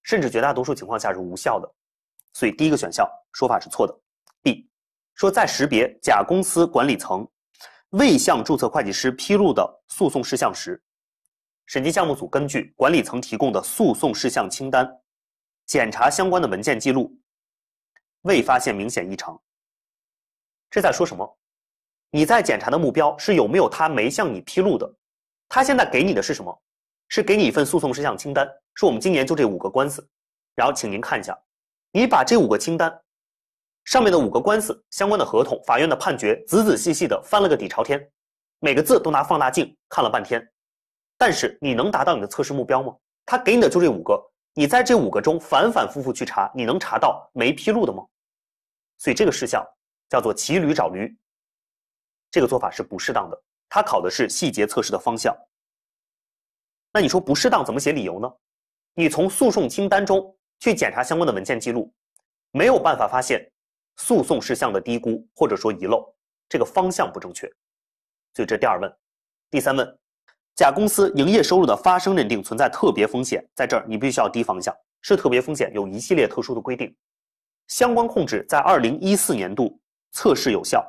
甚至绝大多数情况下是无效的。所以第一个选项说法是错的。B 说在识别甲公司管理层。未向注册会计师披露的诉讼事项时，审计项目组根据管理层提供的诉讼事项清单，检查相关的文件记录，未发现明显异常。这在说什么？你在检查的目标是有没有他没向你披露的。他现在给你的是什么？是给你一份诉讼事项清单，说我们今年就这五个官司，然后请您看一下。你把这五个清单。上面的五个官司相关的合同、法院的判决，仔仔细细地翻了个底朝天，每个字都拿放大镜看了半天。但是你能达到你的测试目标吗？他给你的就这五个，你在这五个中反反复复去查，你能查到没披露的吗？所以这个事项叫做“骑驴找驴”，这个做法是不适当的。他考的是细节测试的方向。那你说不适当怎么写理由呢？你从诉讼清单中去检查相关的文件记录，没有办法发现。诉讼事项的低估或者说遗漏，这个方向不正确。所以这第二问，第三问，甲公司营业收入的发生认定存在特别风险，在这儿你必须要提防一下，是特别风险，有一系列特殊的规定。相关控制在二零一四年度测试有效，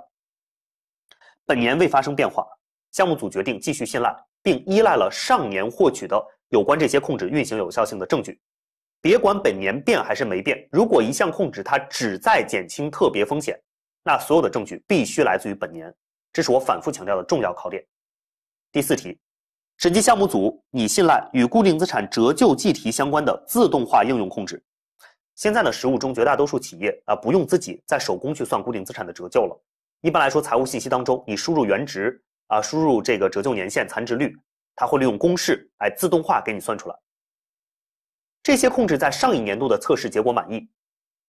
本年未发生变化，项目组决定继续信赖，并依赖了上年获取的有关这些控制运行有效性的证据。别管本年变还是没变，如果一项控制它只在减轻特别风险，那所有的证据必须来自于本年，这是我反复强调的重要考点。第四题，审计项目组拟信赖与固定资产折旧计提相关的自动化应用控制。现在呢，实务中绝大多数企业啊不用自己再手工去算固定资产的折旧了。一般来说，财务信息当中你输入原值啊，输入这个折旧年限、残值率，它会利用公式哎自动化给你算出来。这些控制在上一年度的测试结果满意，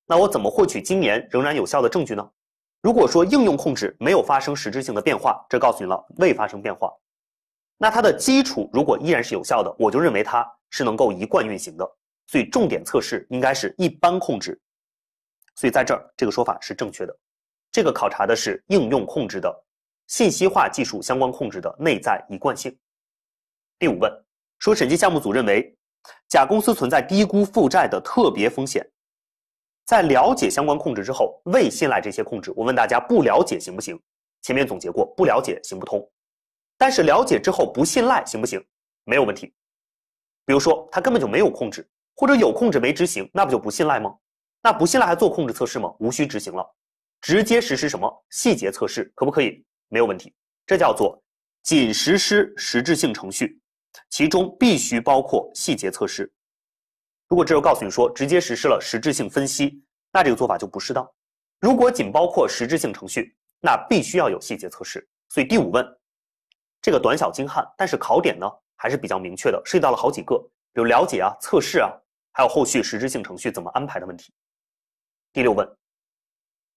那我怎么获取今年仍然有效的证据呢？如果说应用控制没有发生实质性的变化，这告诉你了未发生变化。那它的基础如果依然是有效的，我就认为它是能够一贯运行的。所以重点测试应该是一般控制。所以在这儿这个说法是正确的。这个考察的是应用控制的信息化技术相关控制的内在一贯性。第五问说，审计项目组认为。甲公司存在低估负债的特别风险，在了解相关控制之后，未信赖这些控制。我问大家，不了解行不行？前面总结过，不了解行不通。但是了解之后不信赖行不行？没有问题。比如说，他根本就没有控制，或者有控制没执行，那不就不信赖吗？那不信赖还做控制测试吗？无需执行了，直接实施什么细节测试，可不可以？没有问题。这叫做仅实施实质性程序。其中必须包括细节测试。如果这有告诉你说直接实施了实质性分析，那这个做法就不适当。如果仅包括实质性程序，那必须要有细节测试。所以第五问，这个短小精悍，但是考点呢还是比较明确的，涉及到了好几个，比如了解啊、测试啊，还有后续实质性程序怎么安排的问题。第六问，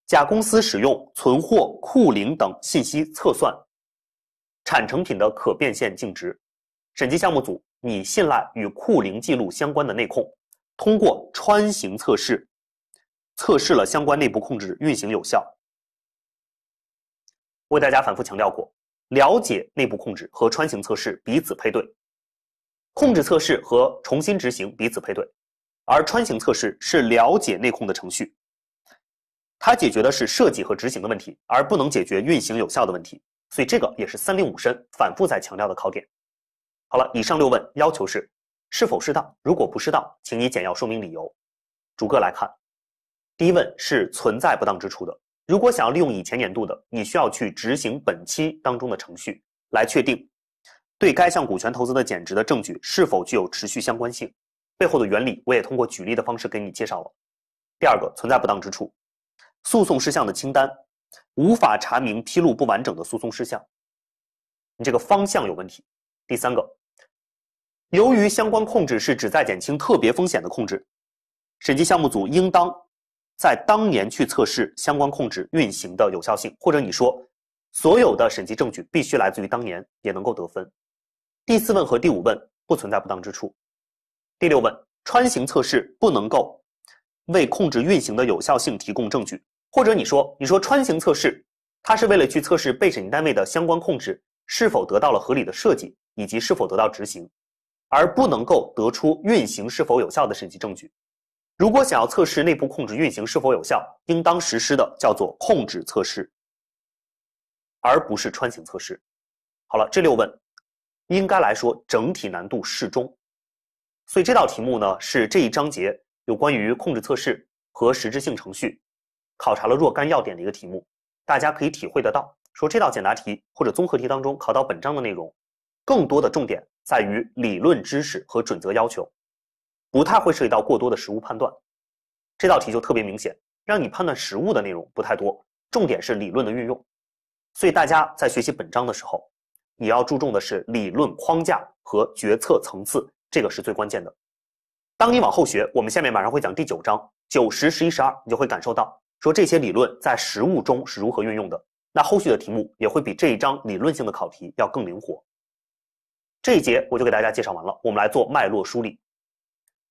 甲公司使用存货库龄等信息测算产成品的可变现净值。审计项目组拟信赖与库龄记录相关的内控，通过穿行测试，测试了相关内部控制运行有效。为大家反复强调过，了解内部控制和穿行测试彼此配对，控制测试和重新执行彼此配对，而穿行测试是了解内控的程序，它解决的是设计和执行的问题，而不能解决运行有效的问题。所以这个也是三令五申反复在强调的考点。好了，以上六问要求是是否适当，如果不适当，请你简要说明理由。逐个来看，第一问是存在不当之处的。如果想要利用以前年度的，你需要去执行本期当中的程序来确定对该项股权投资的减值的证据是否具有持续相关性。背后的原理我也通过举例的方式给你介绍了。第二个存在不当之处，诉讼事项的清单无法查明披露不完整的诉讼事项，你这个方向有问题。第三个。由于相关控制是指在减轻特别风险的控制，审计项目组应当在当年去测试相关控制运行的有效性，或者你说所有的审计证据必须来自于当年也能够得分。第四问和第五问不存在不当之处。第六问穿行测试不能够为控制运行的有效性提供证据，或者你说你说穿行测试它是为了去测试被审计单位的相关控制是否得到了合理的设计以及是否得到执行。而不能够得出运行是否有效的审计证据。如果想要测试内部控制运行是否有效，应当实施的叫做控制测试，而不是穿行测试。好了，这六问应该来说整体难度适中，所以这道题目呢是这一章节有关于控制测试和实质性程序，考察了若干要点的一个题目，大家可以体会得到。说这道简答题或者综合题当中考到本章的内容。更多的重点在于理论知识和准则要求，不太会涉及到过多的实物判断。这道题就特别明显，让你判断实物的内容不太多，重点是理论的运用。所以大家在学习本章的时候，你要注重的是理论框架和决策层次，这个是最关键的。当你往后学，我们下面马上会讲第九章、九十、十一、十二，你就会感受到说这些理论在实物中是如何运用的。那后续的题目也会比这一章理论性的考题要更灵活。这一节我就给大家介绍完了，我们来做脉络梳理。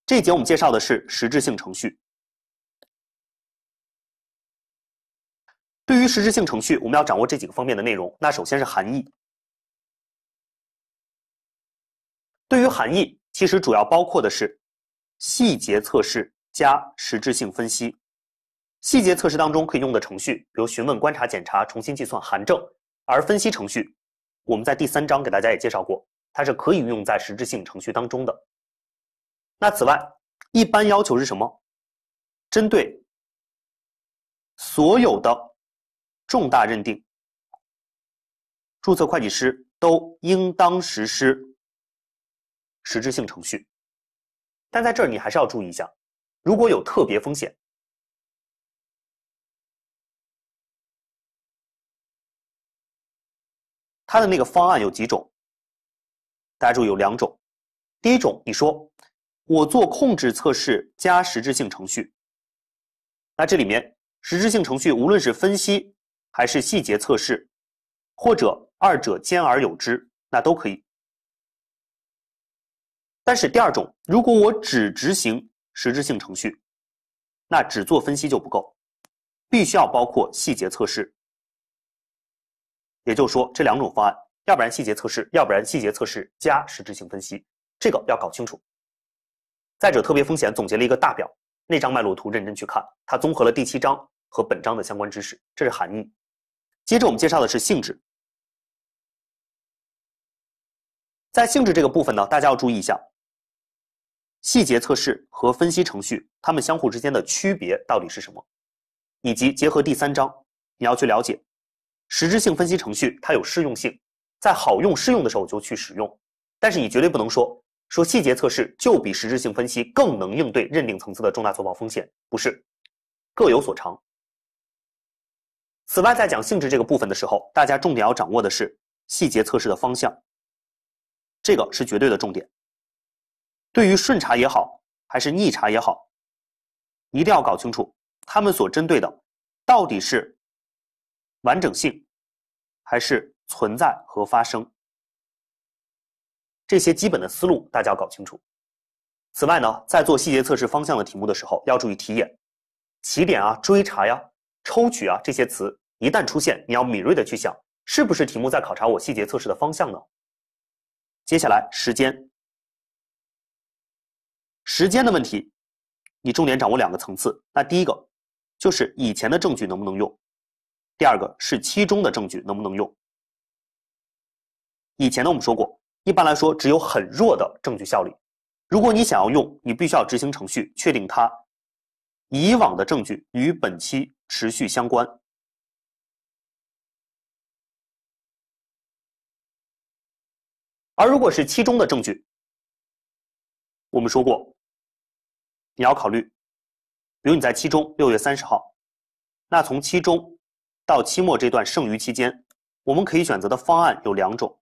这一节我们介绍的是实质性程序。对于实质性程序，我们要掌握这几个方面的内容。那首先是含义。对于含义，其实主要包括的是细节测试加实质性分析。细节测试当中可以用的程序，比如询问、观察、检查、重新计算、函证。而分析程序，我们在第三章给大家也介绍过。它是可以用在实质性程序当中的。那此外，一般要求是什么？针对所有的重大认定，注册会计师都应当实施实质性程序。但在这儿你还是要注意一下，如果有特别风险，它的那个方案有几种？大家注意有两种，第一种你说我做控制测试加实质性程序，那这里面实质性程序无论是分析还是细节测试，或者二者兼而有之，那都可以。但是第二种，如果我只执行实质性程序，那只做分析就不够，必须要包括细节测试。也就是说这两种方案。要不然细节测试，要不然细节测试加实质性分析，这个要搞清楚。再者，特别风险总结了一个大表，那张脉络图认真去看，它综合了第七章和本章的相关知识，这是含义。接着我们介绍的是性质，在性质这个部分呢，大家要注意一下，细节测试和分析程序它们相互之间的区别到底是什么，以及结合第三章，你要去了解实质性分析程序它有适用性。在好用适用的时候就去使用，但是你绝对不能说说细节测试就比实质性分析更能应对认定层次的重大错报风险，不是，各有所长。此外，在讲性质这个部分的时候，大家重点要掌握的是细节测试的方向，这个是绝对的重点。对于顺查也好，还是逆查也好，一定要搞清楚他们所针对的到底是完整性还是。存在和发生，这些基本的思路大家要搞清楚。此外呢，在做细节测试方向的题目的时候，要注意题眼、起点啊、追查呀、抽取啊这些词，一旦出现，你要敏锐的去想，是不是题目在考察我细节测试的方向呢？接下来时间，时间的问题，你重点掌握两个层次。那第一个就是以前的证据能不能用，第二个是期中的证据能不能用。以前呢，我们说过，一般来说只有很弱的证据效力。如果你想要用，你必须要执行程序，确定它以往的证据与本期持续相关。而如果是期中的证据，我们说过，你要考虑，比如你在期中六月三十号，那从期中到期末这段剩余期间，我们可以选择的方案有两种。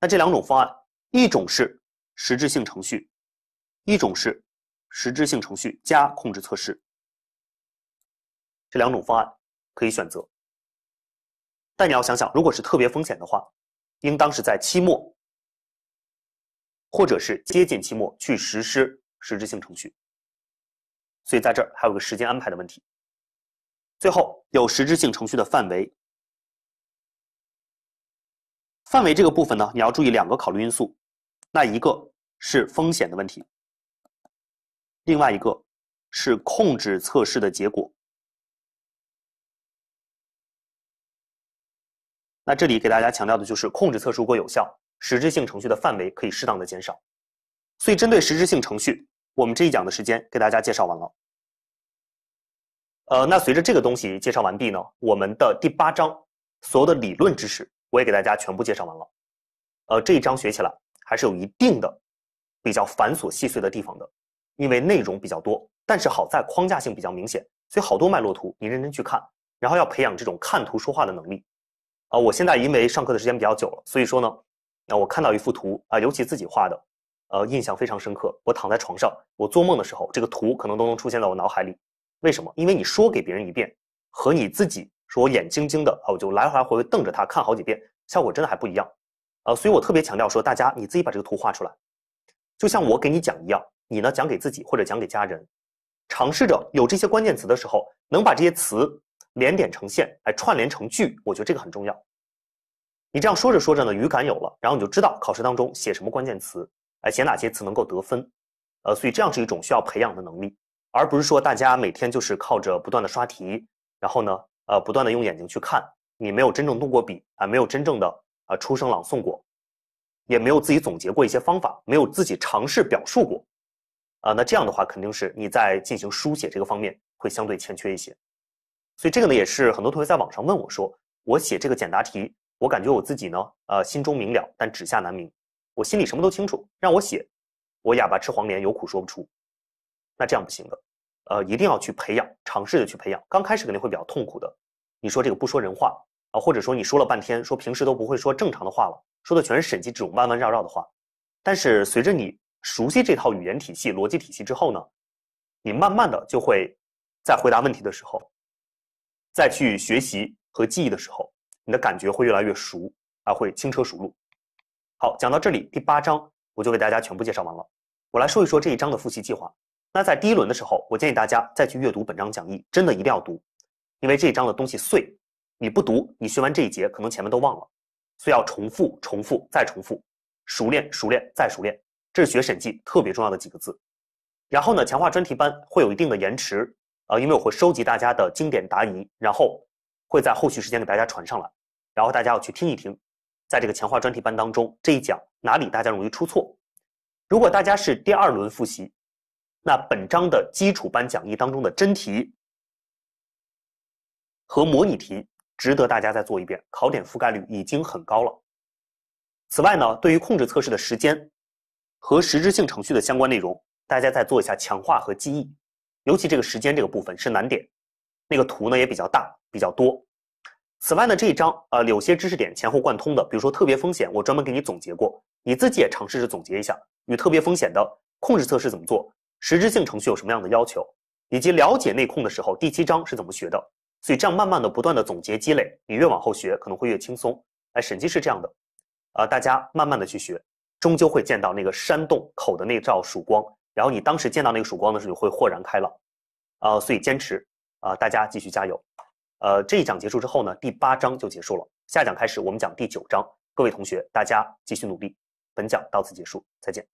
那这两种方案，一种是实质性程序，一种是实质性程序加控制测试。这两种方案可以选择。但你要想想，如果是特别风险的话，应当是在期末或者是接近期末去实施实质性程序。所以在这儿还有个时间安排的问题。最后，有实质性程序的范围。范围这个部分呢，你要注意两个考虑因素，那一个是风险的问题，另外一个是控制测试的结果。那这里给大家强调的就是，控制测试如果有效，实质性程序的范围可以适当的减少。所以，针对实质性程序，我们这一讲的时间给大家介绍完了。呃，那随着这个东西介绍完毕呢，我们的第八章所有的理论知识。我也给大家全部介绍完了，呃，这一章学起来还是有一定的比较繁琐细碎的地方的，因为内容比较多，但是好在框架性比较明显，所以好多脉络图你认真去看，然后要培养这种看图说话的能力。啊，我现在因为上课的时间比较久了，所以说呢，那我看到一幅图啊，尤其自己画的，呃，印象非常深刻。我躺在床上，我做梦的时候，这个图可能都能出现在我脑海里。为什么？因为你说给别人一遍和你自己。说我眼睛睛的啊，我就来来回回瞪着他看好几遍，效果真的还不一样，呃，所以我特别强调说，大家你自己把这个图画出来，就像我给你讲一样，你呢讲给自己或者讲给家人，尝试着有这些关键词的时候，能把这些词连点成线，哎，串联成句，我觉得这个很重要。你这样说着说着呢，语感有了，然后你就知道考试当中写什么关键词，哎，写哪些词能够得分，呃，所以这样是一种需要培养的能力，而不是说大家每天就是靠着不断的刷题，然后呢。呃，不断的用眼睛去看，你没有真正动过笔啊，没有真正的啊出声朗诵过，也没有自己总结过一些方法，没有自己尝试表述过，啊，那这样的话肯定是你在进行书写这个方面会相对欠缺一些。所以这个呢，也是很多同学在网上问我说，我写这个简答题，我感觉我自己呢，呃，心中明了，但笔下难明。我心里什么都清楚，让我写，我哑巴吃黄连，有苦说不出。那这样不行的。呃，一定要去培养，尝试着去培养。刚开始肯定会比较痛苦的。你说这个不说人话啊，或者说你说了半天，说平时都不会说正常的话了，说的全是审计这种弯弯绕绕的话。但是随着你熟悉这套语言体系、逻辑体系之后呢，你慢慢的就会在回答问题的时候，再去学习和记忆的时候，你的感觉会越来越熟啊，会轻车熟路。好，讲到这里，第八章我就给大家全部介绍完了。我来说一说这一章的复习计划。那在第一轮的时候，我建议大家再去阅读本章讲义，真的一定要读，因为这一章的东西碎，你不读，你学完这一节，可能前面都忘了，所以要重复、重复、再重复，熟练、熟练、再熟练，这是学审计特别重要的几个字。然后呢，强化专题班会有一定的延迟，呃，因为我会收集大家的经典答疑，然后会在后续时间给大家传上来，然后大家要去听一听，在这个强化专题班当中，这一讲哪里大家容易出错？如果大家是第二轮复习。那本章的基础班讲义当中的真题和模拟题值得大家再做一遍，考点覆盖率已经很高了。此外呢，对于控制测试的时间和实质性程序的相关内容，大家再做一下强化和记忆，尤其这个时间这个部分是难点，那个图呢也比较大比较多。此外呢，这一章呃有些知识点前后贯通的，比如说特别风险，我专门给你总结过，你自己也尝试着总结一下，与特别风险的控制测试怎么做。实质性程序有什么样的要求，以及了解内控的时候，第七章是怎么学的？所以这样慢慢的、不断的总结积累，你越往后学可能会越轻松。哎，审计是这样的，啊，大家慢慢的去学，终究会见到那个山洞口的那照曙光。然后你当时见到那个曙光的时候，你会豁然开朗。啊，所以坚持啊，大家继续加油。呃，这一讲结束之后呢，第八章就结束了，下讲开始我们讲第九章。各位同学，大家继续努力。本讲到此结束，再见。